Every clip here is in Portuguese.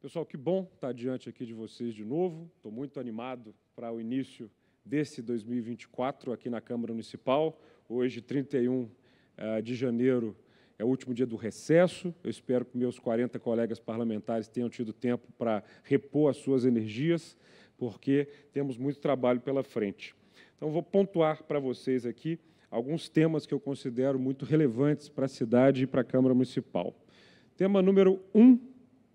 Pessoal, que bom estar diante aqui de vocês de novo. Estou muito animado para o início desse 2024 aqui na Câmara Municipal. Hoje, 31 eh, de janeiro, é o último dia do recesso. Eu espero que meus 40 colegas parlamentares tenham tido tempo para repor as suas energias, porque temos muito trabalho pela frente. Então, vou pontuar para vocês aqui alguns temas que eu considero muito relevantes para a cidade e para a Câmara Municipal. Tema número um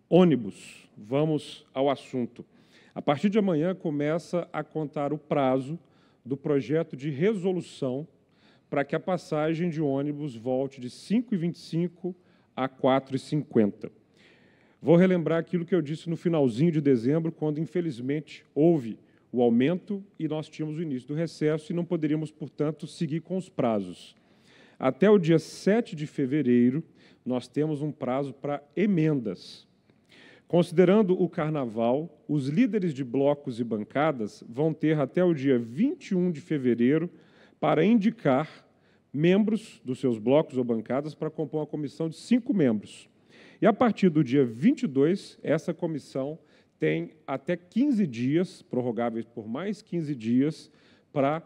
ônibus. Vamos ao assunto. A partir de amanhã começa a contar o prazo do projeto de resolução para que a passagem de ônibus volte de 5,25 a 4,50. Vou relembrar aquilo que eu disse no finalzinho de dezembro, quando infelizmente houve o aumento e nós tínhamos o início do recesso e não poderíamos, portanto, seguir com os prazos. Até o dia 7 de fevereiro, nós temos um prazo para emendas. Considerando o carnaval, os líderes de blocos e bancadas vão ter até o dia 21 de fevereiro para indicar membros dos seus blocos ou bancadas para compor uma comissão de cinco membros. E a partir do dia 22, essa comissão tem até 15 dias, prorrogáveis por mais 15 dias, para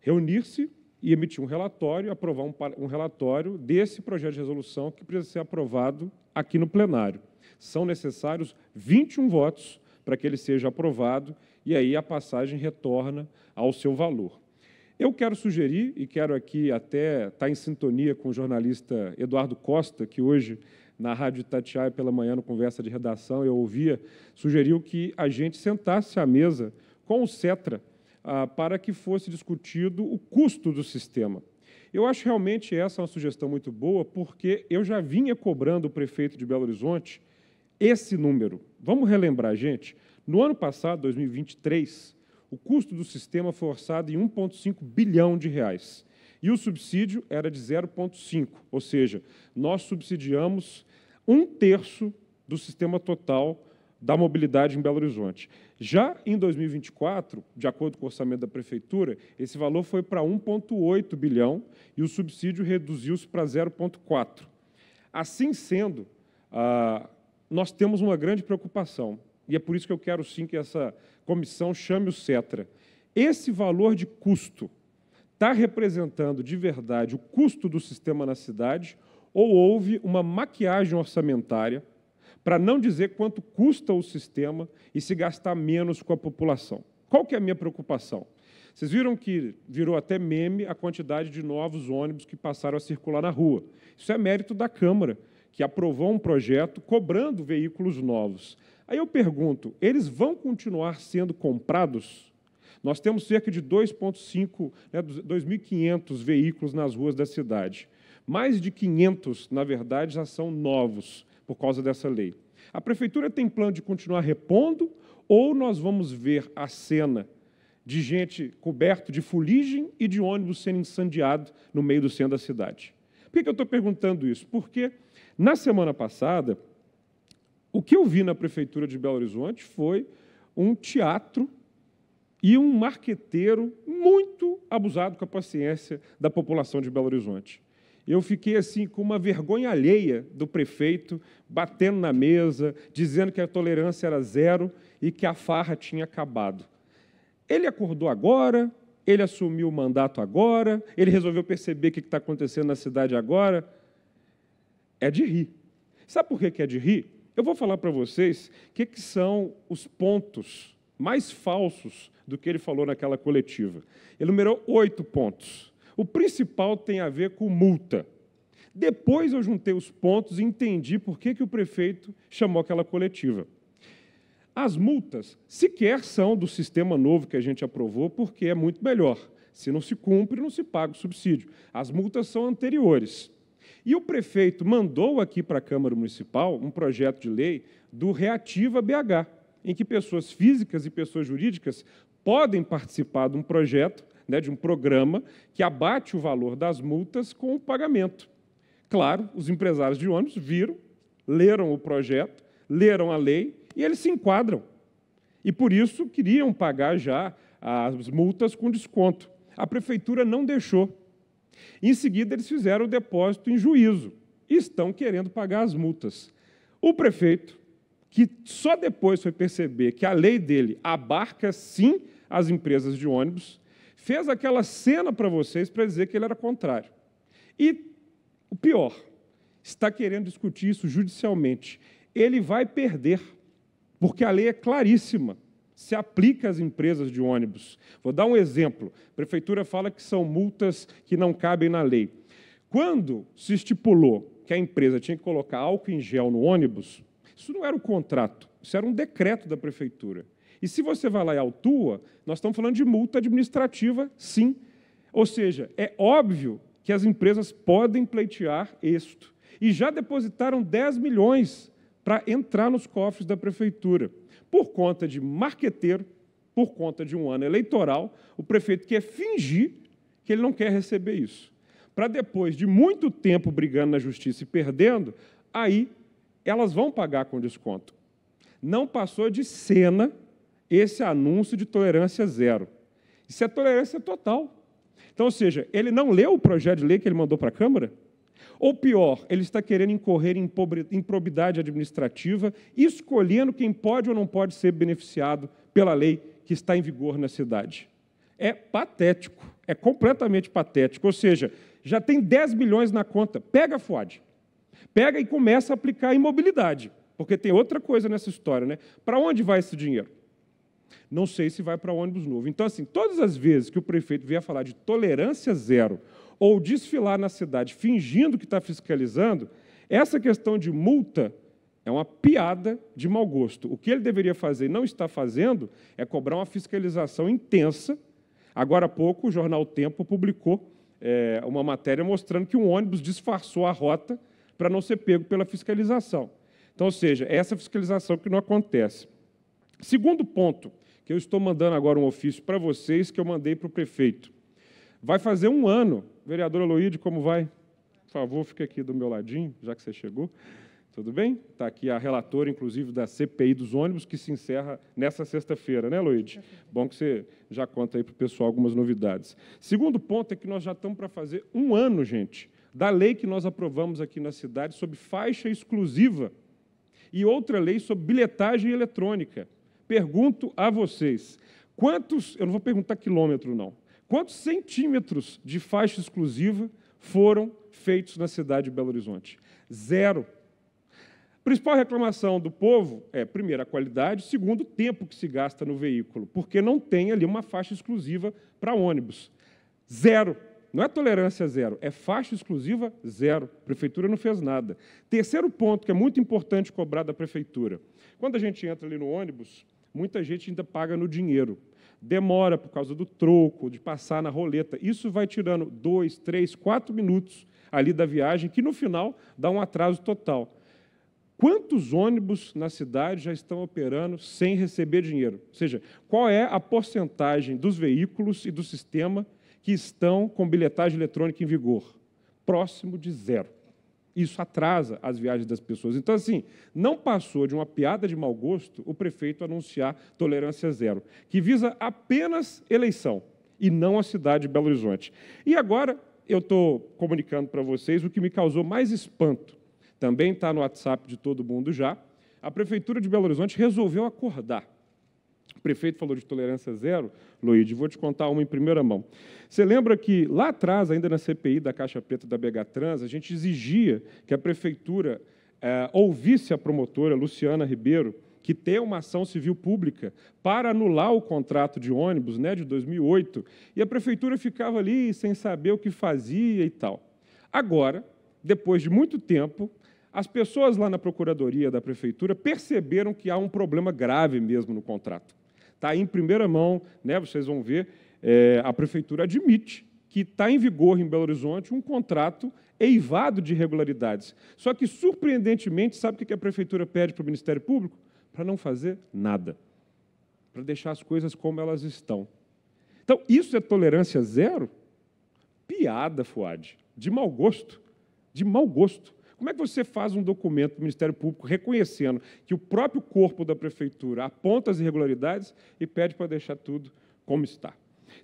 reunir-se e emitir um relatório, aprovar um, um relatório desse projeto de resolução que precisa ser aprovado aqui no plenário. São necessários 21 votos para que ele seja aprovado e aí a passagem retorna ao seu valor. Eu quero sugerir, e quero aqui até estar tá em sintonia com o jornalista Eduardo Costa, que hoje na Rádio Itatiaia pela manhã, no Conversa de Redação, eu ouvia, sugeriu que a gente sentasse à mesa com o CETRA ah, para que fosse discutido o custo do sistema. Eu acho realmente essa uma sugestão muito boa, porque eu já vinha cobrando o prefeito de Belo Horizonte esse número. Vamos relembrar, gente. No ano passado, 2023, o custo do sistema foi orçado em 1,5 bilhão de reais. E o subsídio era de 0,5, ou seja, nós subsidiamos um terço do sistema total da mobilidade em Belo Horizonte. Já em 2024, de acordo com o orçamento da Prefeitura, esse valor foi para 1,8 bilhão e o subsídio reduziu-se para 0,4. Assim sendo, ah, nós temos uma grande preocupação. E é por isso que eu quero sim que essa comissão chame o CETRA. Esse valor de custo está representando de verdade o custo do sistema na cidade ou houve uma maquiagem orçamentária para não dizer quanto custa o sistema e se gastar menos com a população? Qual que é a minha preocupação? Vocês viram que virou até meme a quantidade de novos ônibus que passaram a circular na rua. Isso é mérito da Câmara, que aprovou um projeto cobrando veículos novos. Aí eu pergunto: eles vão continuar sendo comprados? Nós temos cerca de 2,5, né, 2.500 veículos nas ruas da cidade. Mais de 500, na verdade, já são novos por causa dessa lei. A prefeitura tem plano de continuar repondo ou nós vamos ver a cena de gente coberto de fuligem e de ônibus sendo incendiado no meio do centro da cidade? Por que eu estou perguntando isso? Porque na semana passada, o que eu vi na prefeitura de Belo Horizonte foi um teatro e um marqueteiro muito abusado com a paciência da população de Belo Horizonte. Eu fiquei assim com uma vergonha alheia do prefeito batendo na mesa, dizendo que a tolerância era zero e que a farra tinha acabado. Ele acordou agora, ele assumiu o mandato agora, ele resolveu perceber o que está acontecendo na cidade agora é de rir. Sabe por que é de rir? Eu vou falar para vocês o que, que são os pontos mais falsos do que ele falou naquela coletiva. Ele numerou oito pontos. O principal tem a ver com multa. Depois eu juntei os pontos e entendi por que, que o prefeito chamou aquela coletiva. As multas sequer são do sistema novo que a gente aprovou, porque é muito melhor. Se não se cumpre, não se paga o subsídio. As multas são anteriores. E o prefeito mandou aqui para a Câmara Municipal um projeto de lei do Reativa BH, em que pessoas físicas e pessoas jurídicas podem participar de um projeto, né, de um programa que abate o valor das multas com o pagamento. Claro, os empresários de ônibus viram, leram o projeto, leram a lei e eles se enquadram. E por isso queriam pagar já as multas com desconto. A prefeitura não deixou. Em seguida, eles fizeram o depósito em juízo e estão querendo pagar as multas. O prefeito, que só depois foi perceber que a lei dele abarca sim as empresas de ônibus, fez aquela cena para vocês para dizer que ele era contrário. E o pior, está querendo discutir isso judicialmente. Ele vai perder, porque a lei é claríssima se aplica às empresas de ônibus. Vou dar um exemplo. A prefeitura fala que são multas que não cabem na lei. Quando se estipulou que a empresa tinha que colocar álcool em gel no ônibus, isso não era um contrato, isso era um decreto da prefeitura. E se você vai lá e autua, nós estamos falando de multa administrativa, sim. Ou seja, é óbvio que as empresas podem pleitear isto. E já depositaram 10 milhões para entrar nos cofres da prefeitura por conta de marqueteiro, por conta de um ano eleitoral, o prefeito quer fingir que ele não quer receber isso. Para depois de muito tempo brigando na justiça e perdendo, aí elas vão pagar com desconto. Não passou de cena esse anúncio de tolerância zero. Isso é tolerância total. Então, ou seja, ele não leu o projeto de lei que ele mandou para a Câmara? Ou pior, ele está querendo incorrer em improbidade administrativa, escolhendo quem pode ou não pode ser beneficiado pela lei que está em vigor na cidade. É patético, é completamente patético. Ou seja, já tem 10 bilhões na conta, pega, Fuad, pega e começa a aplicar a imobilidade, porque tem outra coisa nessa história, né? Para onde vai esse dinheiro? Não sei se vai para ônibus novo. Então, assim, todas as vezes que o prefeito vier falar de tolerância zero ou desfilar na cidade fingindo que está fiscalizando, essa questão de multa é uma piada de mau gosto. O que ele deveria fazer e não está fazendo é cobrar uma fiscalização intensa. Agora há pouco, o jornal Tempo publicou é, uma matéria mostrando que um ônibus disfarçou a rota para não ser pego pela fiscalização. Então, ou seja, é essa fiscalização que não acontece. Segundo ponto, que eu estou mandando agora um ofício para vocês, que eu mandei para o prefeito. Vai fazer um ano, vereador Aloide, como vai? Por favor, fique aqui do meu ladinho, já que você chegou. Tudo bem? Está aqui a relatora, inclusive, da CPI dos ônibus, que se encerra nessa sexta-feira, né, Luíde? Bom que você já conta aí para o pessoal algumas novidades. Segundo ponto é que nós já estamos para fazer um ano, gente, da lei que nós aprovamos aqui na cidade sobre faixa exclusiva e outra lei sobre bilhetagem eletrônica. Pergunto a vocês: quantos, eu não vou perguntar quilômetro, não, quantos centímetros de faixa exclusiva foram feitos na cidade de Belo Horizonte? Zero. A principal reclamação do povo é, primeiro, a qualidade, segundo, o tempo que se gasta no veículo, porque não tem ali uma faixa exclusiva para ônibus. Zero. Não é tolerância zero, é faixa exclusiva zero. A prefeitura não fez nada. Terceiro ponto que é muito importante cobrar da prefeitura. Quando a gente entra ali no ônibus, Muita gente ainda paga no dinheiro. Demora por causa do troco, de passar na roleta. Isso vai tirando dois, três, quatro minutos ali da viagem, que no final dá um atraso total. Quantos ônibus na cidade já estão operando sem receber dinheiro? Ou seja, qual é a porcentagem dos veículos e do sistema que estão com bilhetagem eletrônica em vigor? Próximo de zero. Isso atrasa as viagens das pessoas. Então, assim, não passou de uma piada de mau gosto o prefeito anunciar tolerância zero, que visa apenas eleição e não a cidade de Belo Horizonte. E agora eu estou comunicando para vocês o que me causou mais espanto. Também está no WhatsApp de todo mundo já. A Prefeitura de Belo Horizonte resolveu acordar o prefeito falou de tolerância zero, Luíde, vou te contar uma em primeira mão. Você lembra que lá atrás, ainda na CPI da Caixa Preta da BH Trans, a gente exigia que a prefeitura eh, ouvisse a promotora Luciana Ribeiro, que tem uma ação civil pública para anular o contrato de ônibus né, de 2008, e a prefeitura ficava ali sem saber o que fazia e tal. Agora, depois de muito tempo, as pessoas lá na procuradoria da prefeitura perceberam que há um problema grave mesmo no contrato. Está em primeira mão, né, vocês vão ver, é, a prefeitura admite que está em vigor em Belo Horizonte um contrato eivado de irregularidades. Só que, surpreendentemente, sabe o que a prefeitura pede para o Ministério Público? Para não fazer nada, para deixar as coisas como elas estão. Então, isso é tolerância zero? Piada, Fuad, de mau gosto, de mau gosto. Como é que você faz um documento para o Ministério Público reconhecendo que o próprio corpo da prefeitura aponta as irregularidades e pede para deixar tudo como está?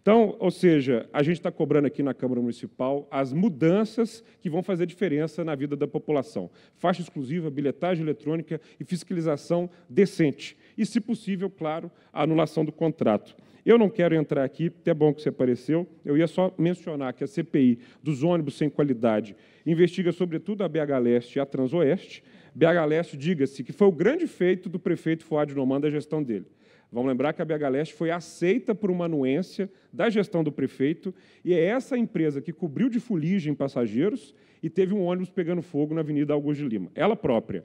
Então, ou seja, a gente está cobrando aqui na Câmara Municipal as mudanças que vão fazer diferença na vida da população. Faixa exclusiva, bilhetagem eletrônica e fiscalização decente. E, se possível, claro, a anulação do contrato. Eu não quero entrar aqui, até bom que você apareceu, eu ia só mencionar que a CPI dos ônibus sem qualidade investiga sobretudo a BH Leste e a Transoeste. BH Leste, diga-se, que foi o grande feito do prefeito Fuad Noman da gestão dele. Vamos lembrar que a BH Leste foi aceita por uma anuência da gestão do prefeito e é essa empresa que cobriu de fuligem passageiros e teve um ônibus pegando fogo na Avenida Augusto de Lima, ela própria.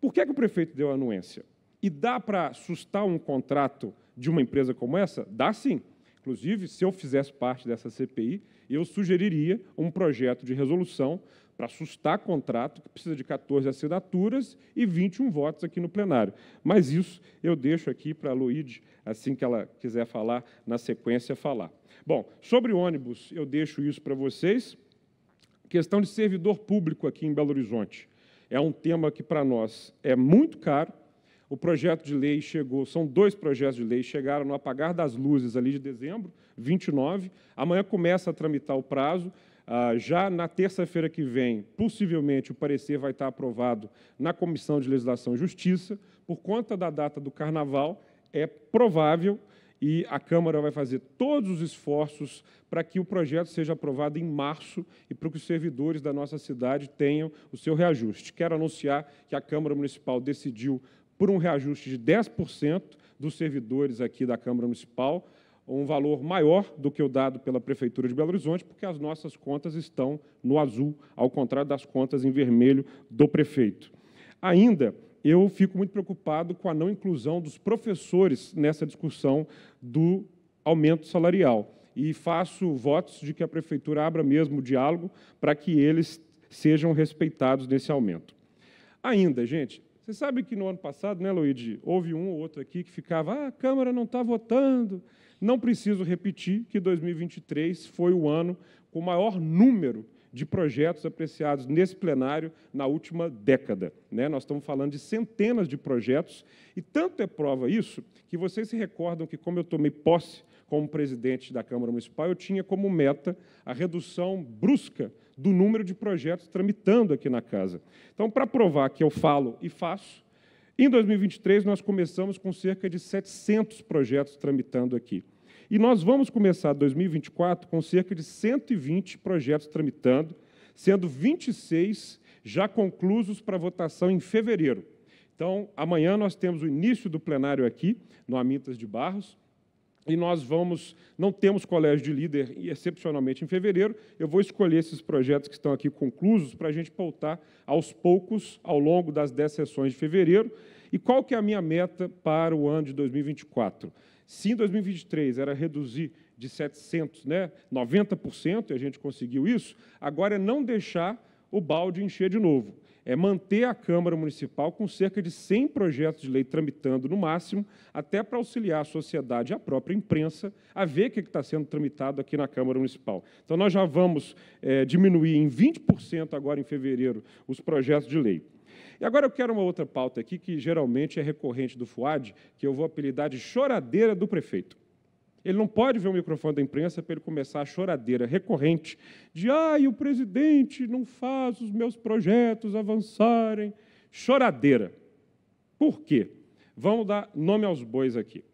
Por que, é que o prefeito deu a anuência? E dá para assustar um contrato de uma empresa como essa? Dá sim. Inclusive, se eu fizesse parte dessa CPI, eu sugeriria um projeto de resolução para sustar contrato, que precisa de 14 assinaturas e 21 votos aqui no plenário. Mas isso eu deixo aqui para a Luíde, assim que ela quiser falar, na sequência falar. Bom, sobre ônibus, eu deixo isso para vocês. Questão de servidor público aqui em Belo Horizonte. É um tema que para nós é muito caro, o projeto de lei chegou, são dois projetos de lei, chegaram no apagar das luzes ali de dezembro, 29. Amanhã começa a tramitar o prazo. Ah, já na terça-feira que vem, possivelmente, o parecer vai estar aprovado na Comissão de Legislação e Justiça. Por conta da data do carnaval, é provável e a Câmara vai fazer todos os esforços para que o projeto seja aprovado em março e para que os servidores da nossa cidade tenham o seu reajuste. Quero anunciar que a Câmara Municipal decidiu por um reajuste de 10% dos servidores aqui da Câmara Municipal, um valor maior do que o dado pela Prefeitura de Belo Horizonte, porque as nossas contas estão no azul, ao contrário das contas em vermelho do prefeito. Ainda, eu fico muito preocupado com a não inclusão dos professores nessa discussão do aumento salarial. E faço votos de que a Prefeitura abra mesmo o diálogo para que eles sejam respeitados nesse aumento. Ainda, gente, você sabe que no ano passado, né, Luíde, houve um ou outro aqui que ficava, ah, a Câmara não está votando. Não preciso repetir que 2023 foi o ano com o maior número de projetos apreciados nesse plenário na última década. Né? Nós estamos falando de centenas de projetos, e tanto é prova isso que vocês se recordam que, como eu tomei posse como presidente da Câmara Municipal, eu tinha como meta a redução brusca do número de projetos tramitando aqui na casa. Então, para provar que eu falo e faço, em 2023 nós começamos com cerca de 700 projetos tramitando aqui. E nós vamos começar 2024 com cerca de 120 projetos tramitando, sendo 26 já conclusos para votação em fevereiro. Então, amanhã nós temos o início do plenário aqui, no Amintas de Barros, e nós vamos, não temos colégio de líder, e excepcionalmente em fevereiro, eu vou escolher esses projetos que estão aqui conclusos para a gente pautar aos poucos, ao longo das 10 sessões de fevereiro. E qual que é a minha meta para o ano de 2024? Se em 2023 era reduzir de 700, né, 90%, e a gente conseguiu isso, agora é não deixar o balde encher de novo é manter a Câmara Municipal com cerca de 100 projetos de lei tramitando no máximo, até para auxiliar a sociedade e a própria imprensa a ver o que está sendo tramitado aqui na Câmara Municipal. Então, nós já vamos é, diminuir em 20% agora em fevereiro os projetos de lei. E agora eu quero uma outra pauta aqui, que geralmente é recorrente do FUAD, que eu vou apelidar de choradeira do prefeito. Ele não pode ver o microfone da imprensa para ele começar a choradeira recorrente de ai, o presidente não faz os meus projetos avançarem. Choradeira. Por quê? Vamos dar nome aos bois aqui.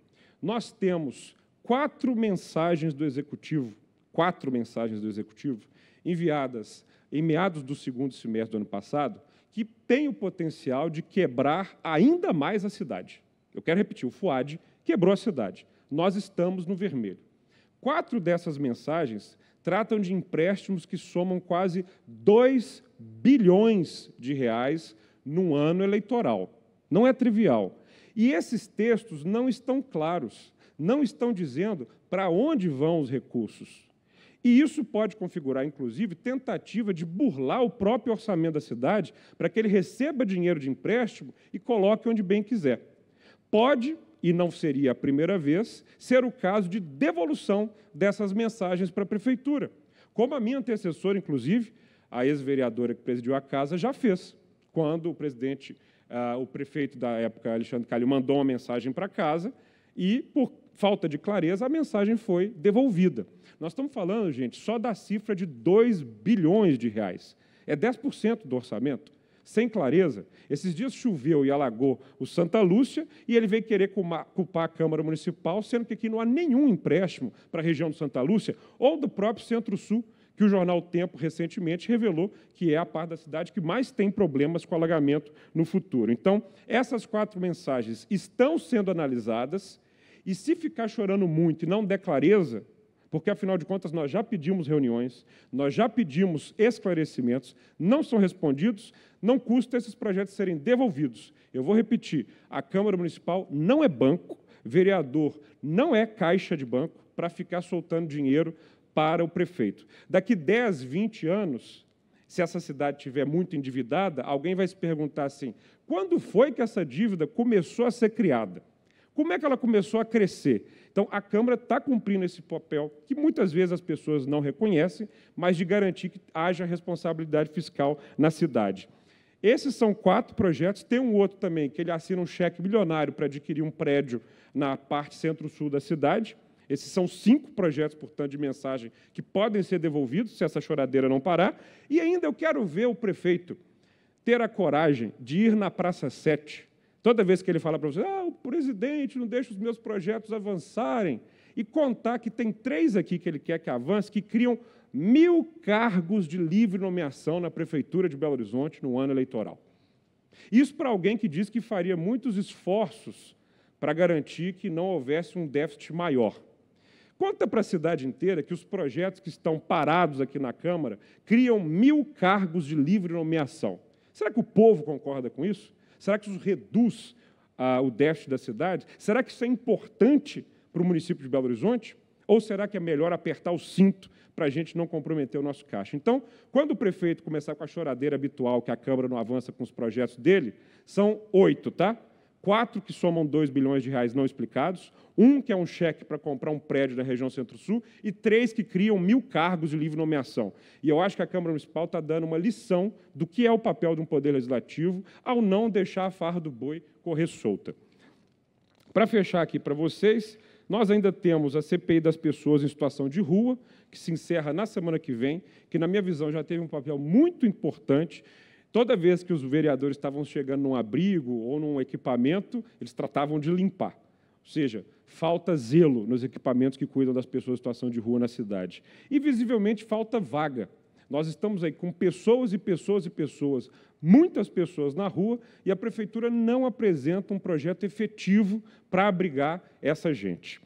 Nós temos quatro mensagens do executivo, quatro mensagens do executivo enviadas em meados do segundo semestre do ano passado, que têm o potencial de quebrar ainda mais a cidade. Eu quero repetir, o FUAD quebrou a cidade nós estamos no vermelho. Quatro dessas mensagens tratam de empréstimos que somam quase 2 bilhões de reais num ano eleitoral. Não é trivial. E esses textos não estão claros, não estão dizendo para onde vão os recursos. E isso pode configurar, inclusive, tentativa de burlar o próprio orçamento da cidade para que ele receba dinheiro de empréstimo e coloque onde bem quiser. Pode e não seria a primeira vez, ser o caso de devolução dessas mensagens para a prefeitura, como a minha antecessora, inclusive, a ex-vereadora que presidiu a casa, já fez, quando o presidente, ah, o prefeito da época, Alexandre Calil, mandou uma mensagem para casa e, por falta de clareza, a mensagem foi devolvida. Nós estamos falando, gente, só da cifra de 2 bilhões de reais. É 10% do orçamento sem clareza. Esses dias choveu e alagou o Santa Lúcia e ele veio querer culpar a Câmara Municipal, sendo que aqui não há nenhum empréstimo para a região de Santa Lúcia ou do próprio Centro-Sul, que o jornal Tempo recentemente revelou que é a parte da cidade que mais tem problemas com alagamento no futuro. Então, essas quatro mensagens estão sendo analisadas e se ficar chorando muito e não der clareza, porque, afinal de contas, nós já pedimos reuniões, nós já pedimos esclarecimentos, não são respondidos, não custa esses projetos serem devolvidos. Eu vou repetir: a Câmara Municipal não é banco, vereador não é caixa de banco para ficar soltando dinheiro para o prefeito. Daqui 10, 20 anos, se essa cidade estiver muito endividada, alguém vai se perguntar assim: quando foi que essa dívida começou a ser criada? Como é que ela começou a crescer? Então, a Câmara está cumprindo esse papel, que muitas vezes as pessoas não reconhecem, mas de garantir que haja responsabilidade fiscal na cidade. Esses são quatro projetos. Tem um outro também, que ele assina um cheque bilionário para adquirir um prédio na parte centro-sul da cidade. Esses são cinco projetos, portanto, de mensagem que podem ser devolvidos se essa choradeira não parar. E ainda eu quero ver o prefeito ter a coragem de ir na Praça 7 Toda vez que ele fala para você, ah, o presidente não deixa os meus projetos avançarem, e contar que tem três aqui que ele quer que avance, que criam mil cargos de livre nomeação na Prefeitura de Belo Horizonte no ano eleitoral. Isso para alguém que diz que faria muitos esforços para garantir que não houvesse um déficit maior. Conta para a cidade inteira que os projetos que estão parados aqui na Câmara criam mil cargos de livre nomeação. Será que o povo concorda com isso? Será que isso reduz ah, o déficit da cidade? Será que isso é importante para o município de Belo Horizonte? Ou será que é melhor apertar o cinto para a gente não comprometer o nosso caixa? Então, quando o prefeito começar com a choradeira habitual que a Câmara não avança com os projetos dele, são oito, tá? quatro que somam 2 bilhões de reais não explicados, um que é um cheque para comprar um prédio da região Centro-Sul e três que criam mil cargos de livre nomeação. E eu acho que a Câmara Municipal está dando uma lição do que é o papel de um poder legislativo ao não deixar a farra do boi correr solta. Para fechar aqui para vocês, nós ainda temos a CPI das pessoas em situação de rua, que se encerra na semana que vem, que, na minha visão, já teve um papel muito importante Toda vez que os vereadores estavam chegando num abrigo ou num equipamento, eles tratavam de limpar. Ou seja, falta zelo nos equipamentos que cuidam das pessoas em situação de rua na cidade. E, visivelmente, falta vaga. Nós estamos aí com pessoas e pessoas e pessoas, muitas pessoas na rua, e a prefeitura não apresenta um projeto efetivo para abrigar essa gente.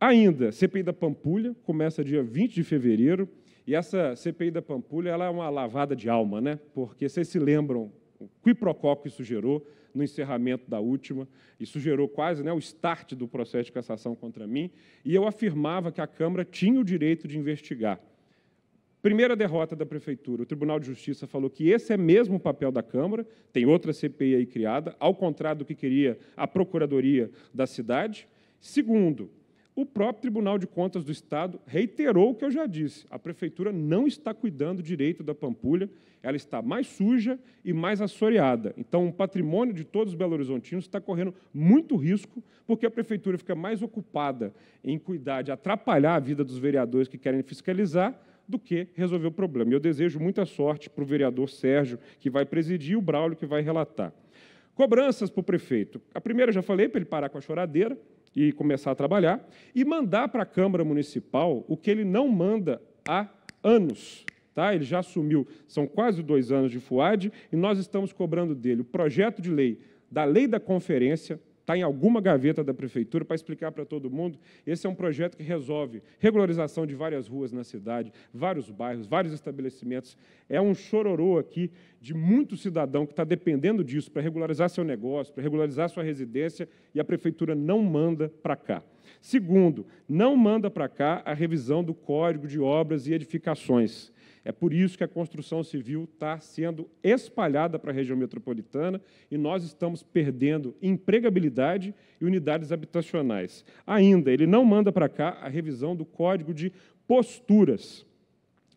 Ainda, CPI da Pampulha começa dia 20 de fevereiro. E essa CPI da Pampulha ela é uma lavada de alma, né? porque vocês se lembram o quiprocó que isso gerou no encerramento da última, isso gerou quase né, o start do processo de cassação contra mim, e eu afirmava que a Câmara tinha o direito de investigar. Primeira derrota da Prefeitura, o Tribunal de Justiça falou que esse é mesmo o papel da Câmara, tem outra CPI aí criada, ao contrário do que queria a Procuradoria da cidade. Segundo, o próprio Tribunal de Contas do Estado reiterou o que eu já disse: a prefeitura não está cuidando direito da Pampulha, ela está mais suja e mais assoreada. Então, o patrimônio de todos os Belo Horizontinos está correndo muito risco, porque a prefeitura fica mais ocupada em cuidar de atrapalhar a vida dos vereadores que querem fiscalizar do que resolver o problema. eu desejo muita sorte para o vereador Sérgio, que vai presidir, e o Braulio, que vai relatar. Cobranças para o prefeito. A primeira, eu já falei, para ele parar com a choradeira e começar a trabalhar, e mandar para a Câmara Municipal o que ele não manda há anos. Tá? Ele já assumiu, são quase dois anos de FUAD, e nós estamos cobrando dele o projeto de lei da lei da conferência, está em alguma gaveta da prefeitura para explicar para todo mundo. Esse é um projeto que resolve regularização de várias ruas na cidade, vários bairros, vários estabelecimentos. É um chororô aqui de muito cidadão que está dependendo disso para regularizar seu negócio, para regularizar sua residência e a prefeitura não manda para cá. Segundo, não manda para cá a revisão do Código de Obras e Edificações. É por isso que a construção civil está sendo espalhada para a região metropolitana e nós estamos perdendo empregabilidade e unidades habitacionais. Ainda, ele não manda para cá a revisão do Código de Posturas.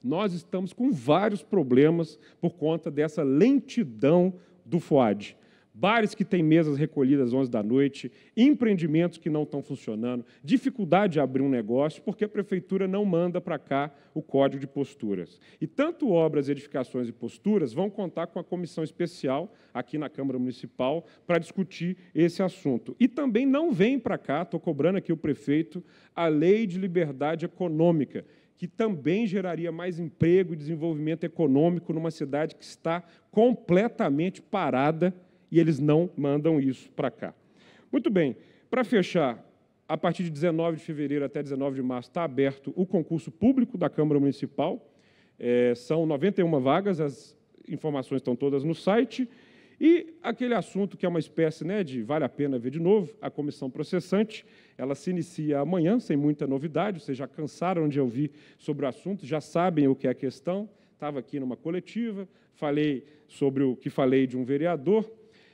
Nós estamos com vários problemas por conta dessa lentidão do FUAD bares que têm mesas recolhidas às 11 da noite, empreendimentos que não estão funcionando, dificuldade de abrir um negócio, porque a prefeitura não manda para cá o código de posturas. E tanto obras, edificações e posturas vão contar com a comissão especial aqui na Câmara Municipal para discutir esse assunto. E também não vem para cá, estou cobrando aqui o prefeito, a lei de liberdade econômica, que também geraria mais emprego e desenvolvimento econômico numa cidade que está completamente parada e eles não mandam isso para cá. Muito bem, para fechar, a partir de 19 de fevereiro até 19 de março está aberto o concurso público da Câmara Municipal. É, são 91 vagas, as informações estão todas no site. E aquele assunto que é uma espécie né, de vale a pena ver de novo, a comissão processante, ela se inicia amanhã, sem muita novidade, vocês já cansaram de ouvir sobre o assunto, já sabem o que é a questão. Estava aqui numa coletiva, falei sobre o que falei de um vereador,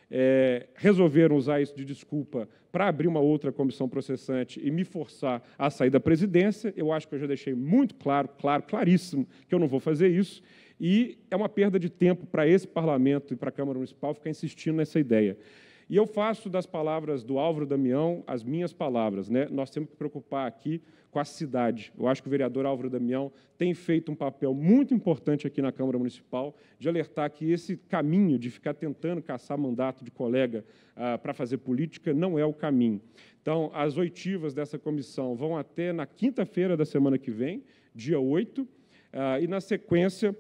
é, resolveram usar isso de desculpa para abrir uma outra comissão processante e me forçar a sair da presidência. Eu acho que eu já deixei muito claro, claro, claríssimo, que eu não vou fazer isso. E é uma perda de tempo para esse parlamento e para a Câmara Municipal ficar insistindo nessa ideia. E eu faço das palavras do Álvaro Damião as minhas palavras. Né? Nós temos que preocupar aqui com a cidade. Eu acho que o vereador Álvaro Damião tem feito um papel muito importante aqui na Câmara Municipal de alertar que esse caminho de ficar tentando caçar mandato de colega ah, para fazer política não é o caminho. Então, as oitivas dessa comissão vão até na quinta-feira da semana que vem, dia 8, ah, e na sequência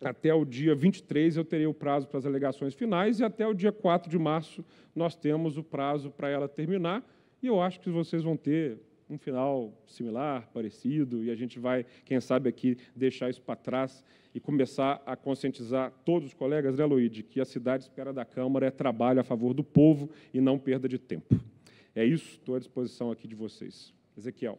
até o dia 23 eu terei o prazo para as alegações finais e até o dia 4 de março nós temos o prazo para ela terminar e eu acho que vocês vão ter um final similar, parecido, e a gente vai, quem sabe, aqui deixar isso para trás e começar a conscientizar todos os colegas, né, Luíde, que a cidade espera da Câmara é trabalho a favor do povo e não perda de tempo. É isso, estou à disposição aqui de vocês. Ezequiel.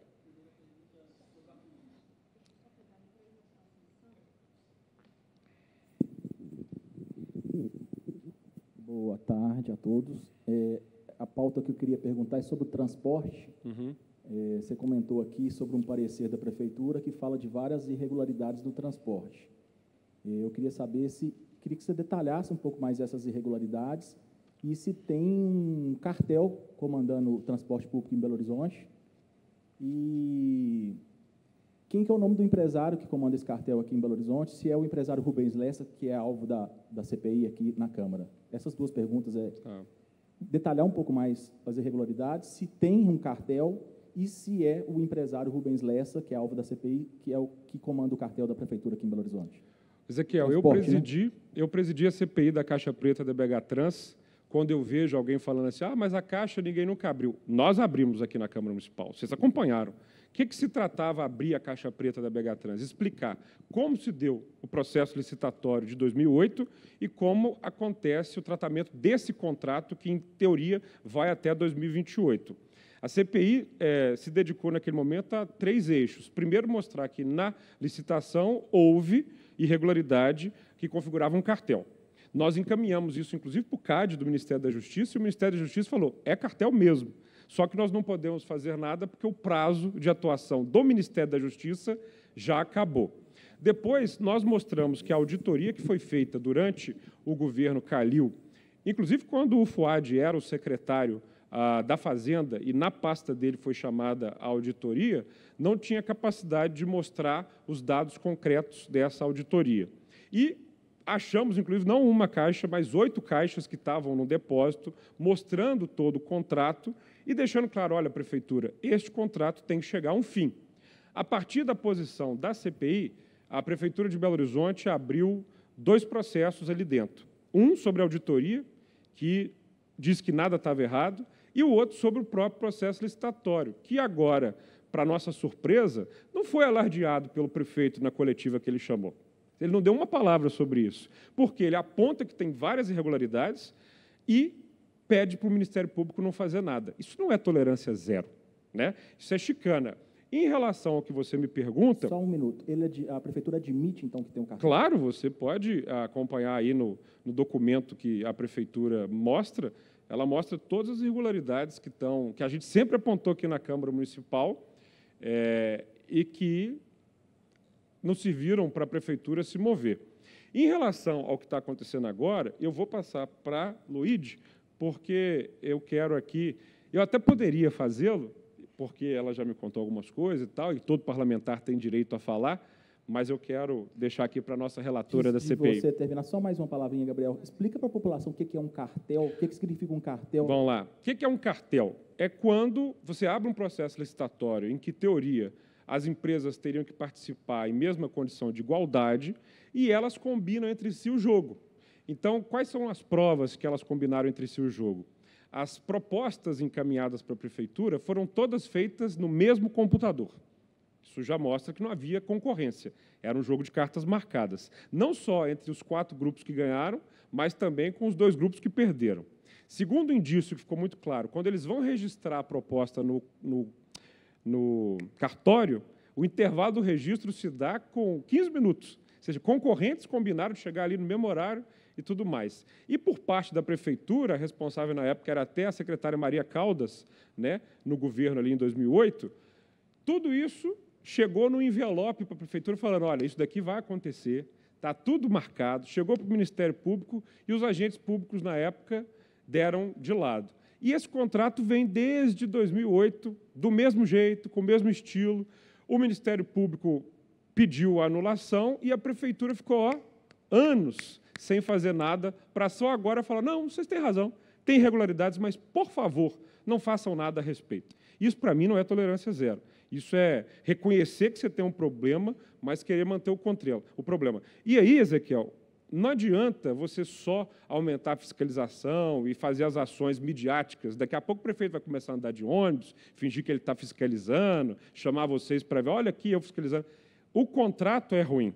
Boa tarde a todos. É, a pauta que eu queria perguntar é sobre o transporte. Uhum. É, você comentou aqui sobre um parecer da prefeitura que fala de várias irregularidades no transporte. É, eu queria saber se queria que você detalhasse um pouco mais essas irregularidades e se tem um cartel comandando o transporte público em Belo Horizonte e quem que é o nome do empresário que comanda esse cartel aqui em Belo Horizonte, se é o empresário Rubens Lessa, que é alvo da, da CPI aqui na Câmara. Essas duas perguntas é ah. detalhar um pouco mais as irregularidades, se tem um cartel e se é o empresário Rubens Lessa, que é alvo da CPI, que é o que comanda o cartel da prefeitura aqui em Belo Horizonte. Ezequiel, é eu né? presidi, né? eu presidi a CPI da Caixa Preta da BH Trans, quando eu vejo alguém falando assim, ah, mas a Caixa ninguém nunca abriu. Nós abrimos aqui na Câmara Municipal, vocês acompanharam que, que se tratava abrir a caixa preta da BH Trans? Explicar como se deu o processo licitatório de 2008 e como acontece o tratamento desse contrato, que, em teoria, vai até 2028. A CPI eh, se dedicou, naquele momento, a três eixos. Primeiro, mostrar que, na licitação, houve irregularidade que configurava um cartel. Nós encaminhamos isso, inclusive, para o CAD do Ministério da Justiça, e o Ministério da Justiça falou: é cartel mesmo. Só que nós não podemos fazer nada porque o prazo de atuação do Ministério da Justiça já acabou. Depois, nós mostramos que a auditoria que foi feita durante o governo Calil, inclusive quando o Fuad era o secretário ah, da Fazenda e na pasta dele foi chamada a auditoria, não tinha capacidade de mostrar os dados concretos dessa auditoria. E achamos, inclusive, não uma caixa, mas oito caixas que estavam no depósito, mostrando todo o contrato e deixando claro: olha, prefeitura, este contrato tem que chegar a um fim. A partir da posição da CPI, a Prefeitura de Belo Horizonte abriu dois processos ali dentro. Um sobre auditoria, que diz que nada estava errado, e o outro sobre o próprio processo licitatório, que agora, para nossa surpresa, não foi alardeado pelo prefeito na coletiva que ele chamou. Ele não deu uma palavra sobre isso, porque ele aponta que tem várias irregularidades e pede para o Ministério Público não fazer nada. Isso não é tolerância zero, né? Isso é chicana. Em relação ao que você me pergunta... Só um minuto. É de, a prefeitura admite, então, que tem um cartão? Claro, você pode ah, acompanhar aí no, no documento que a prefeitura mostra. Ela mostra todas as irregularidades que estão... que a gente sempre apontou aqui na Câmara Municipal é, e que não serviram para a prefeitura se mover. Em relação ao que está acontecendo agora, eu vou passar para Luíde porque eu quero aqui. Eu até poderia fazê-lo, porque ela já me contou algumas coisas e tal, e todo parlamentar tem direito a falar, mas eu quero deixar aqui para a nossa relatora da CPI. você terminar, só mais uma palavrinha, Gabriel. Explica para a população o que é um cartel, o que significa um cartel. Vamos lá. O que é um cartel? É quando você abre um processo licitatório em que, teoria, as empresas teriam que participar em mesma condição de igualdade e elas combinam entre si o jogo. Então, quais são as provas que elas combinaram entre si o jogo? As propostas encaminhadas para a prefeitura foram todas feitas no mesmo computador. Isso já mostra que não havia concorrência. Era um jogo de cartas marcadas, não só entre os quatro grupos que ganharam, mas também com os dois grupos que perderam. Segundo indício que ficou muito claro, quando eles vão registrar a proposta no, no, no cartório, o intervalo do registro se dá com 15 minutos. Ou seja, concorrentes combinaram de chegar ali no mesmo horário e tudo mais. E por parte da prefeitura, responsável na época era até a secretária Maria Caldas, né, no governo ali em 2008, tudo isso chegou no envelope para a prefeitura falando, olha, isso daqui vai acontecer, está tudo marcado, chegou para o Ministério Público e os agentes públicos na época deram de lado. E esse contrato vem desde 2008, do mesmo jeito, com o mesmo estilo. O Ministério Público pediu a anulação e a prefeitura ficou ó, anos sem fazer nada, para só agora falar: não, vocês têm razão, tem irregularidades, mas por favor, não façam nada a respeito. Isso para mim não é tolerância zero. Isso é reconhecer que você tem um problema, mas querer manter o controle, o problema. E aí, Ezequiel, não adianta você só aumentar a fiscalização e fazer as ações midiáticas. Daqui a pouco o prefeito vai começar a andar de ônibus, fingir que ele está fiscalizando, chamar vocês para ver, olha aqui eu fiscalizando. O contrato é ruim.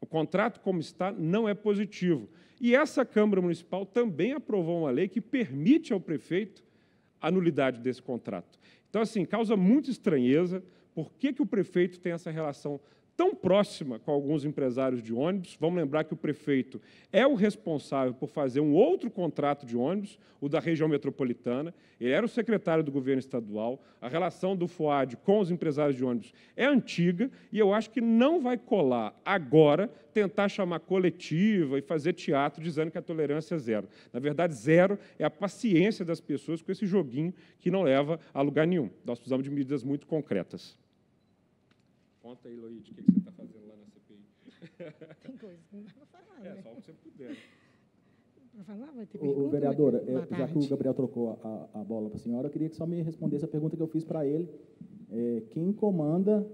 O contrato, como está, não é positivo. E essa Câmara Municipal também aprovou uma lei que permite ao prefeito a nulidade desse contrato. Então, assim, causa muita estranheza por que, que o prefeito tem essa relação tão próxima com alguns empresários de ônibus. Vamos lembrar que o prefeito é o responsável por fazer um outro contrato de ônibus, o da região metropolitana. Ele era o secretário do governo estadual. A relação do FOAD com os empresários de ônibus é antiga e eu acho que não vai colar agora tentar chamar coletiva e fazer teatro dizendo que a tolerância é zero. Na verdade, zero é a paciência das pessoas com esse joguinho que não leva a lugar nenhum. Nós precisamos de medidas muito concretas. Conta aí, Loide, o que, você está fazendo lá na CPI? Tem coisa que não dá para falar. É, né? só o que você puder. Para falar, vai ter pergunta. Ô, vereadora, é, já que o Gabriel trocou a, a bola para a senhora, eu queria que só me respondesse a pergunta que eu fiz para ele. É, quem comanda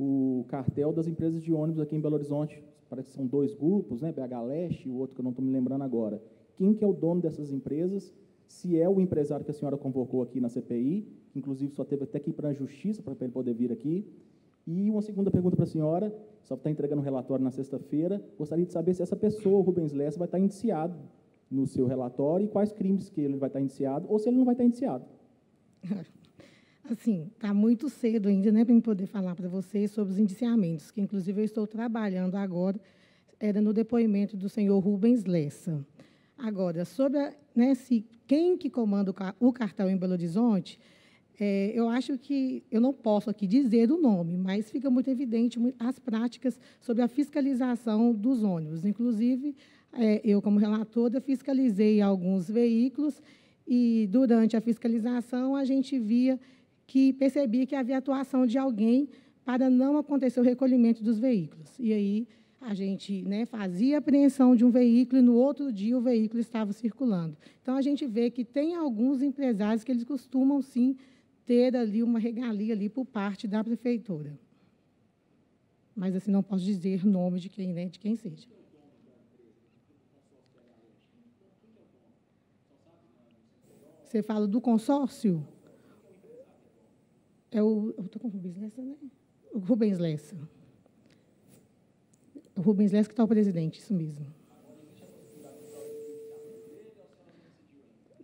o cartel das empresas de ônibus aqui em Belo Horizonte? Parece que são dois grupos, né? BH Leste e o outro que eu não estou me lembrando agora. Quem que é o dono dessas empresas? Se é o empresário que a senhora convocou aqui na CPI, inclusive só teve até que ir para a justiça para ele poder vir aqui, e uma segunda pergunta para a senhora, só está entregando um relatório na sexta-feira, gostaria de saber se essa pessoa, Rubens Lessa, vai estar tá indiciado no seu relatório e quais crimes que ele vai estar tá indiciado ou se ele não vai estar tá indiciado. Assim, está muito cedo ainda né, para eu poder falar para vocês sobre os indiciamentos, que inclusive eu estou trabalhando agora, era eh, no depoimento do senhor Rubens Lessa. Agora, sobre a, né, se, quem que comanda o, o cartel em Belo Horizonte, é, eu acho que eu não posso aqui dizer o nome, mas fica muito evidente as práticas sobre a fiscalização dos ônibus. Inclusive, é, eu, como relatora, fiscalizei alguns veículos e, durante a fiscalização, a gente via que percebia que havia atuação de alguém para não acontecer o recolhimento dos veículos. E aí a gente né, fazia a apreensão de um veículo e no outro dia o veículo estava circulando. Então a gente vê que tem alguns empresários que eles costumam sim ter ali uma regalia ali por parte da prefeitura. Mas assim não posso dizer nome de quem, né, de quem seja. Você fala do consórcio? É o. estou com o Rubens Lessa, né? O Rubens Lessa. O Rubens Lessa que está o presidente, isso mesmo.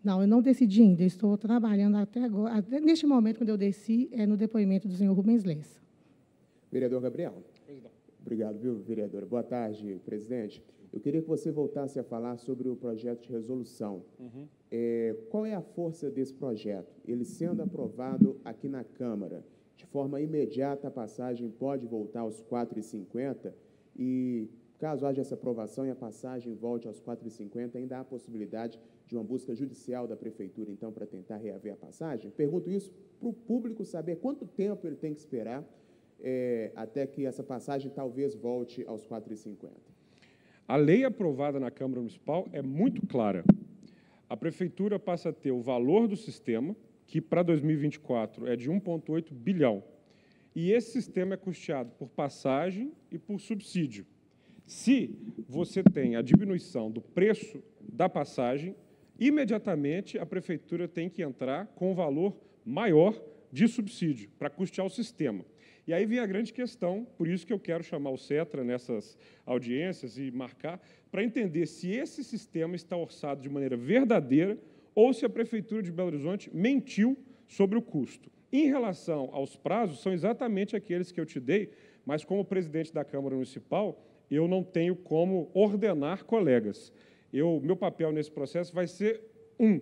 Não, eu não decidi ainda, eu estou trabalhando até agora. Até neste momento, quando eu desci, é no depoimento do senhor Rubens Lessa. Vereador Gabriel. Obrigado, viu, vereadora. Boa tarde, presidente. Eu queria que você voltasse a falar sobre o projeto de resolução. Uhum. É, qual é a força desse projeto? Ele sendo aprovado aqui na Câmara, de forma imediata a passagem pode voltar aos 4,50 e caso haja essa aprovação e a passagem volte aos 4,50, ainda há a possibilidade de uma busca judicial da prefeitura, então, para tentar reaver a passagem? Pergunto isso para o público saber quanto tempo ele tem que esperar é, até que essa passagem talvez volte aos 4,50. A lei aprovada na Câmara Municipal é muito clara. A prefeitura passa a ter o valor do sistema, que para 2024 é de 1,8 bilhão. E esse sistema é custeado por passagem e por subsídio. Se você tem a diminuição do preço da passagem, imediatamente a prefeitura tem que entrar com um valor maior de subsídio para custear o sistema. E aí vem a grande questão, por isso que eu quero chamar o CETRA nessas audiências e marcar, para entender se esse sistema está orçado de maneira verdadeira ou se a Prefeitura de Belo Horizonte mentiu sobre o custo. Em relação aos prazos, são exatamente aqueles que eu te dei, mas como presidente da Câmara Municipal, eu não tenho como ordenar colegas. Eu, meu papel nesse processo vai ser um.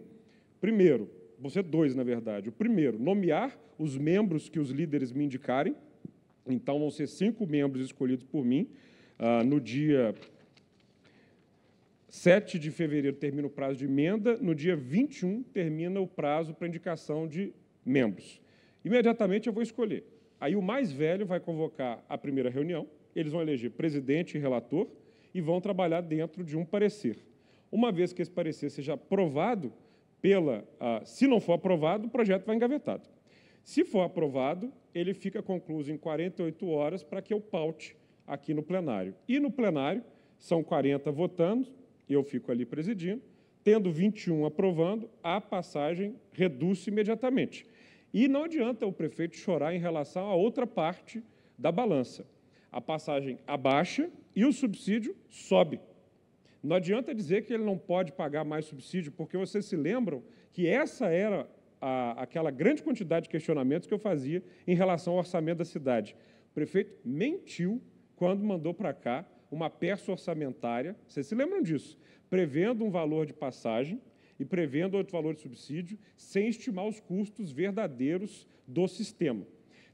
Primeiro, você dois, na verdade. O primeiro, nomear os membros que os líderes me indicarem. Então, vão ser cinco membros escolhidos por mim. Ah, no dia 7 de fevereiro termina o prazo de emenda, no dia 21 termina o prazo para indicação de membros. Imediatamente eu vou escolher. Aí o mais velho vai convocar a primeira reunião, eles vão eleger presidente e relator e vão trabalhar dentro de um parecer. Uma vez que esse parecer seja aprovado pela, se não for aprovado, o projeto vai engavetado. Se for aprovado, ele fica concluído em 48 horas para que eu paute aqui no plenário. E no plenário, são 40 votando, eu fico ali presidindo, tendo 21 aprovando, a passagem reduz imediatamente. E não adianta o prefeito chorar em relação à outra parte da balança. A passagem abaixa e o subsídio sobe. Não adianta dizer que ele não pode pagar mais subsídio, porque vocês se lembram que essa era a, aquela grande quantidade de questionamentos que eu fazia em relação ao orçamento da cidade. O prefeito mentiu quando mandou para cá uma peça orçamentária, vocês se lembram disso, prevendo um valor de passagem e prevendo outro valor de subsídio, sem estimar os custos verdadeiros do sistema.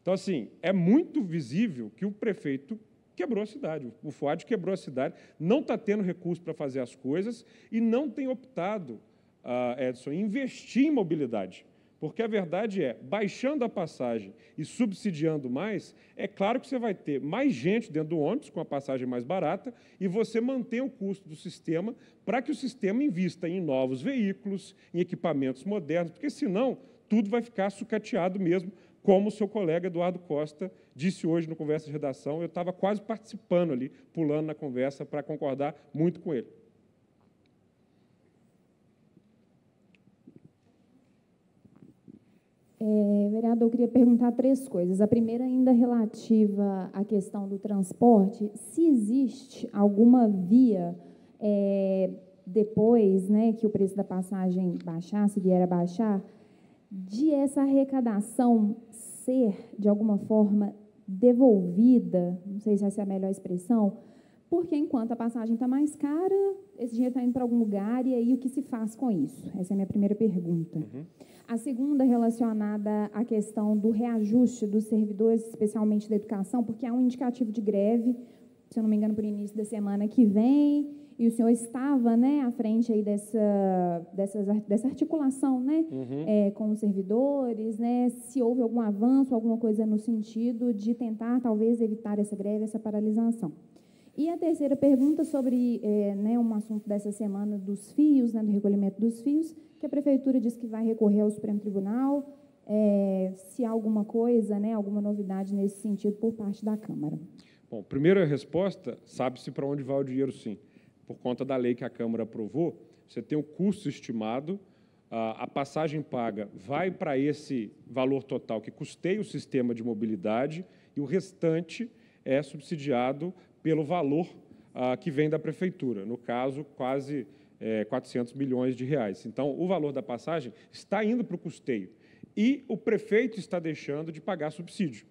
Então, assim, é muito visível que o prefeito quebrou a cidade. O FUAD quebrou a cidade, não está tendo recurso para fazer as coisas e não tem optado, ah, Edson, em investir em mobilidade. Porque a verdade é, baixando a passagem e subsidiando mais, é claro que você vai ter mais gente dentro do ônibus, com a passagem mais barata, e você mantém o custo do sistema para que o sistema invista em novos veículos, em equipamentos modernos, porque senão tudo vai ficar sucateado mesmo como o seu colega Eduardo Costa disse hoje no Conversa de Redação, eu estava quase participando ali, pulando na conversa para concordar muito com ele. É, vereador, eu queria perguntar três coisas. A primeira, ainda relativa à questão do transporte, se existe alguma via é, depois né, que o preço da passagem baixasse, vier a baixar, de essa arrecadação ser, de alguma forma, devolvida, não sei se essa é a melhor expressão, porque enquanto a passagem está mais cara, esse dinheiro está indo para algum lugar, e aí o que se faz com isso? Essa é a minha primeira pergunta. Uhum. A segunda relacionada à questão do reajuste dos servidores, especialmente da educação, porque há é um indicativo de greve, se eu não me engano, para o início da semana que vem, e o senhor estava né, à frente aí dessa, dessas, dessa articulação né, uhum. é, com os servidores, né, se houve algum avanço, alguma coisa no sentido de tentar, talvez, evitar essa greve, essa paralisação. E a terceira pergunta sobre é, né, um assunto dessa semana dos fios, né, do recolhimento dos fios, que a prefeitura diz que vai recorrer ao Supremo Tribunal, é, se há alguma coisa, né, alguma novidade nesse sentido por parte da Câmara. Bom, primeira resposta, sabe-se para onde vai o dinheiro sim. Por conta da lei que a Câmara aprovou, você tem o custo estimado, a passagem paga vai para esse valor total que custeia o sistema de mobilidade e o restante é subsidiado pelo valor que vem da prefeitura, no caso, quase 400 é, milhões de reais. Então, o valor da passagem está indo para o custeio e o prefeito está deixando de pagar subsídio.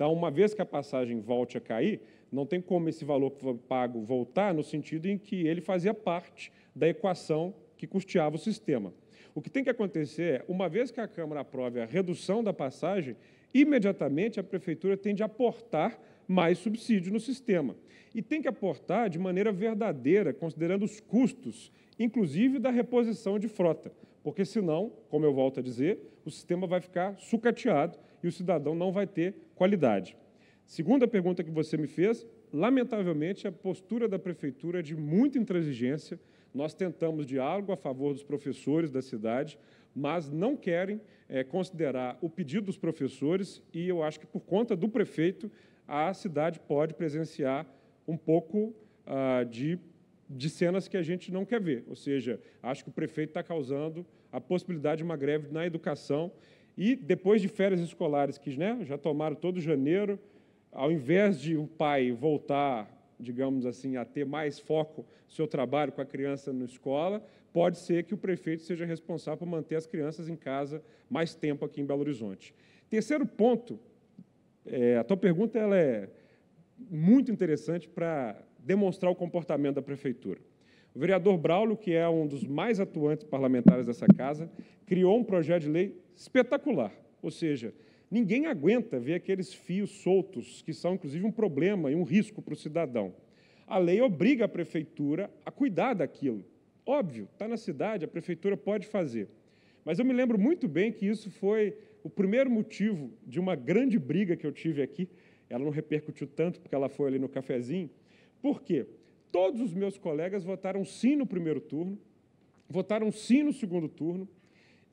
Então, uma vez que a passagem volte a cair, não tem como esse valor pago voltar, no sentido em que ele fazia parte da equação que custeava o sistema. O que tem que acontecer é, uma vez que a Câmara aprove a redução da passagem, imediatamente a Prefeitura tem de aportar mais subsídio no sistema. E tem que aportar de maneira verdadeira, considerando os custos, inclusive da reposição de frota, porque senão, como eu volto a dizer, o sistema vai ficar sucateado e o cidadão não vai ter qualidade. Segunda pergunta que você me fez, lamentavelmente, a postura da prefeitura é de muita intransigência. Nós tentamos diálogo a favor dos professores da cidade, mas não querem é, considerar o pedido dos professores e eu acho que, por conta do prefeito, a cidade pode presenciar um pouco ah, de, de cenas que a gente não quer ver. Ou seja, acho que o prefeito está causando a possibilidade de uma greve na educação e depois de férias escolares, que né, já tomaram todo janeiro, ao invés de o pai voltar, digamos assim, a ter mais foco no seu trabalho com a criança na escola, pode ser que o prefeito seja responsável por manter as crianças em casa mais tempo aqui em Belo Horizonte. Terceiro ponto, é, a tua pergunta ela é muito interessante para demonstrar o comportamento da prefeitura. O vereador Braulio, que é um dos mais atuantes parlamentares dessa casa, criou um projeto de lei espetacular. Ou seja, ninguém aguenta ver aqueles fios soltos, que são inclusive um problema e um risco para o cidadão. A lei obriga a prefeitura a cuidar daquilo. Óbvio, está na cidade, a prefeitura pode fazer. Mas eu me lembro muito bem que isso foi o primeiro motivo de uma grande briga que eu tive aqui. Ela não repercutiu tanto porque ela foi ali no cafezinho. Por quê? Todos os meus colegas votaram sim no primeiro turno, votaram sim no segundo turno,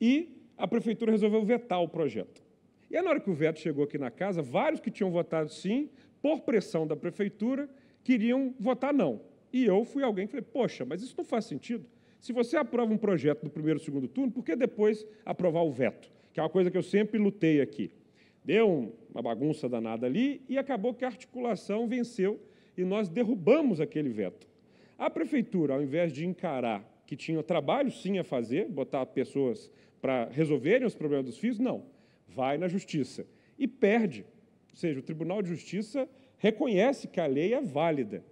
e a prefeitura resolveu vetar o projeto. E aí, na hora que o veto chegou aqui na casa, vários que tinham votado sim, por pressão da prefeitura, queriam votar não. E eu fui alguém que falei, poxa, mas isso não faz sentido. Se você aprova um projeto no primeiro e segundo turno, por que depois aprovar o veto? Que é uma coisa que eu sempre lutei aqui. Deu uma bagunça danada ali e acabou que a articulação venceu e nós derrubamos aquele veto. A prefeitura, ao invés de encarar que tinha trabalho sim a fazer, botar pessoas para resolverem os problemas dos filhos? Não. Vai na justiça e perde. Ou seja, o Tribunal de Justiça reconhece que a lei é válida.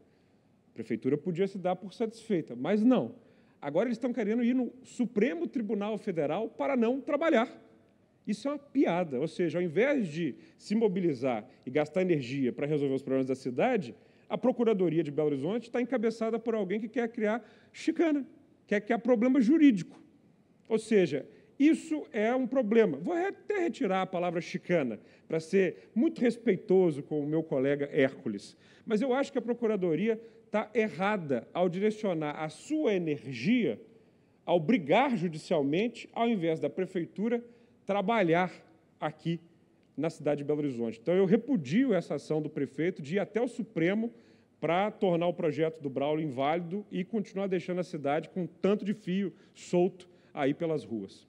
A prefeitura podia se dar por satisfeita, mas não. Agora eles estão querendo ir no Supremo Tribunal Federal para não trabalhar. Isso é uma piada. Ou seja, ao invés de se mobilizar e gastar energia para resolver os problemas da cidade, a Procuradoria de Belo Horizonte está encabeçada por alguém que quer criar chicana que é que é problema jurídico. Ou seja, isso é um problema. Vou até retirar a palavra chicana, para ser muito respeitoso com o meu colega Hércules. Mas eu acho que a Procuradoria está errada ao direcionar a sua energia ao brigar judicialmente, ao invés da Prefeitura trabalhar aqui na cidade de Belo Horizonte. Então, eu repudio essa ação do prefeito de ir até o Supremo para tornar o projeto do Braulio inválido e continuar deixando a cidade com tanto de fio solto aí pelas ruas.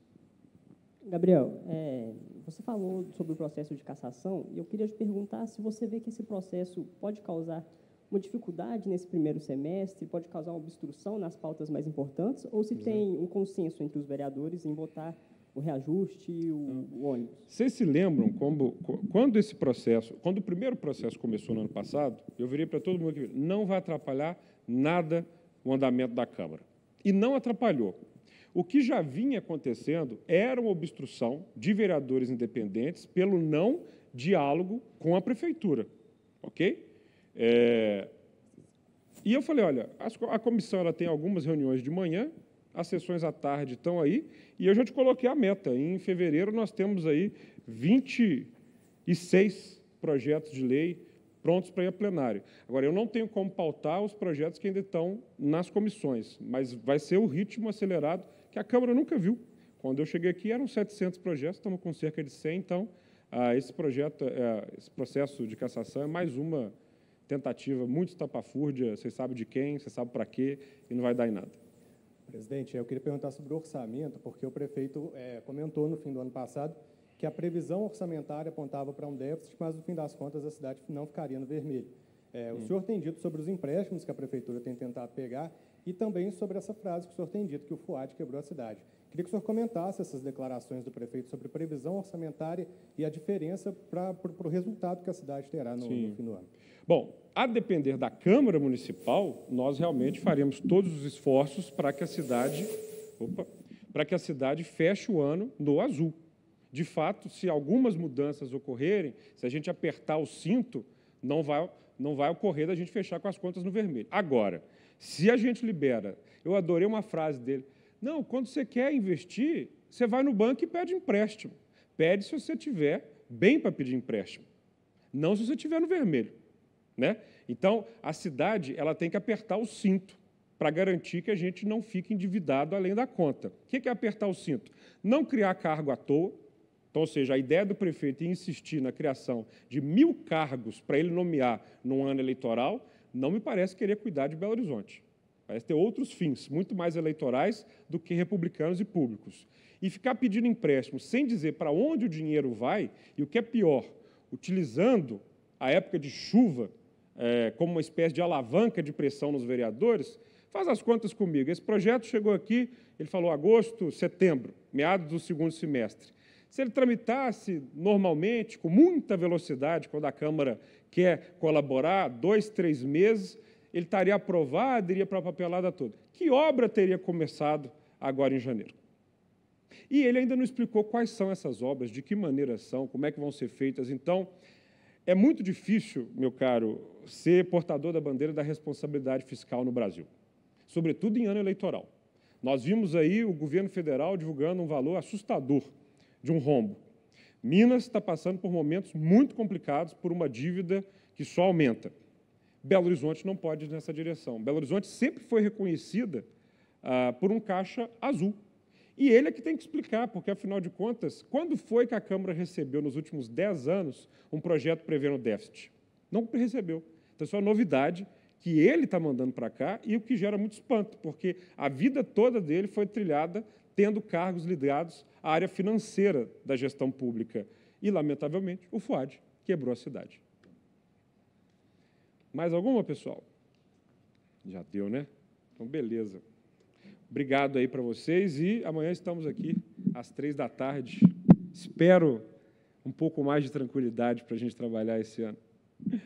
Gabriel, é, você falou sobre o processo de cassação e eu queria te perguntar se você vê que esse processo pode causar uma dificuldade nesse primeiro semestre, pode causar uma obstrução nas pautas mais importantes, ou se é. tem um consenso entre os vereadores em votar o reajuste e o, o, ônibus. Vocês se lembram como, quando esse processo, quando o primeiro processo começou no ano passado, eu virei para todo mundo que não vai atrapalhar nada o andamento da Câmara. E não atrapalhou. O que já vinha acontecendo era uma obstrução de vereadores independentes pelo não diálogo com a prefeitura, ok? É... E eu falei, olha, a comissão ela tem algumas reuniões de manhã, as sessões à tarde estão aí, e eu já te coloquei a meta. Em fevereiro nós temos aí 26 projetos de lei prontos para ir a plenário. Agora, eu não tenho como pautar os projetos que ainda estão nas comissões, mas vai ser o ritmo acelerado que a Câmara nunca viu. Quando eu cheguei aqui eram 700 projetos, estamos com cerca de 100, então ah, esse projeto, é, esse processo de cassação é mais uma tentativa muito estapafúrdia, vocês sabem de quem, vocês sabem para quê, e não vai dar em nada. Presidente, eu queria perguntar sobre o orçamento, porque o prefeito é, comentou no fim do ano passado que a previsão orçamentária apontava para um déficit, mas no fim das contas a cidade não ficaria no vermelho. É, o hum. senhor tem dito sobre os empréstimos que a prefeitura tem tentado pegar e também sobre essa frase que o senhor tem dito, que o FUAD quebrou a cidade. Queria que o senhor comentasse essas declarações do prefeito sobre previsão orçamentária e a diferença para o resultado que a cidade terá no, no, fim do ano. Bom, a depender da Câmara Municipal, nós realmente faremos todos os esforços para que a cidade, para que a cidade feche o ano no azul. De fato, se algumas mudanças ocorrerem, se a gente apertar o cinto, não vai, não vai ocorrer da gente fechar com as contas no vermelho. Agora, se a gente libera, eu adorei uma frase dele, não, quando você quer investir, você vai no banco e pede empréstimo. Pede se você tiver bem para pedir empréstimo, não se você tiver no vermelho, né? Então, a cidade, ela tem que apertar o cinto para garantir que a gente não fique endividado além da conta. O que é apertar o cinto? Não criar cargo à toa. Então, ou seja, a ideia do prefeito insistir na criação de mil cargos para ele nomear num ano eleitoral, não me parece querer cuidar de Belo Horizonte. Parece ter outros fins, muito mais eleitorais do que republicanos e públicos. E ficar pedindo empréstimo sem dizer para onde o dinheiro vai, e o que é pior, utilizando a época de chuva é, como uma espécie de alavanca de pressão nos vereadores, faz as contas comigo. Esse projeto chegou aqui, ele falou agosto, setembro, meados do segundo semestre. Se ele tramitasse normalmente, com muita velocidade, quando a Câmara quer colaborar, dois, três meses, ele estaria aprovado, iria para a papelada toda. Que obra teria começado agora em janeiro? E ele ainda não explicou quais são essas obras, de que maneira são, como é que vão ser feitas. Então, é muito difícil, meu caro, ser portador da bandeira da responsabilidade fiscal no Brasil, sobretudo em ano eleitoral. Nós vimos aí o governo federal divulgando um valor assustador de um rombo. Minas está passando por momentos muito complicados por uma dívida que só aumenta. Belo Horizonte não pode ir nessa direção. Belo Horizonte sempre foi reconhecida ah, por um caixa azul. E ele é que tem que explicar, porque, afinal de contas, quando foi que a Câmara recebeu, nos últimos 10 anos, um projeto prevendo déficit? Não recebeu. Então, isso é uma novidade que ele está mandando para cá e o que gera muito espanto, porque a vida toda dele foi trilhada tendo cargos ligados à área financeira da gestão pública. E, lamentavelmente, o FUAD quebrou a cidade. Mais alguma, pessoal? Já deu, né? Então, beleza. Obrigado aí para vocês e amanhã estamos aqui às três da tarde. Espero um pouco mais de tranquilidade para a gente trabalhar esse ano.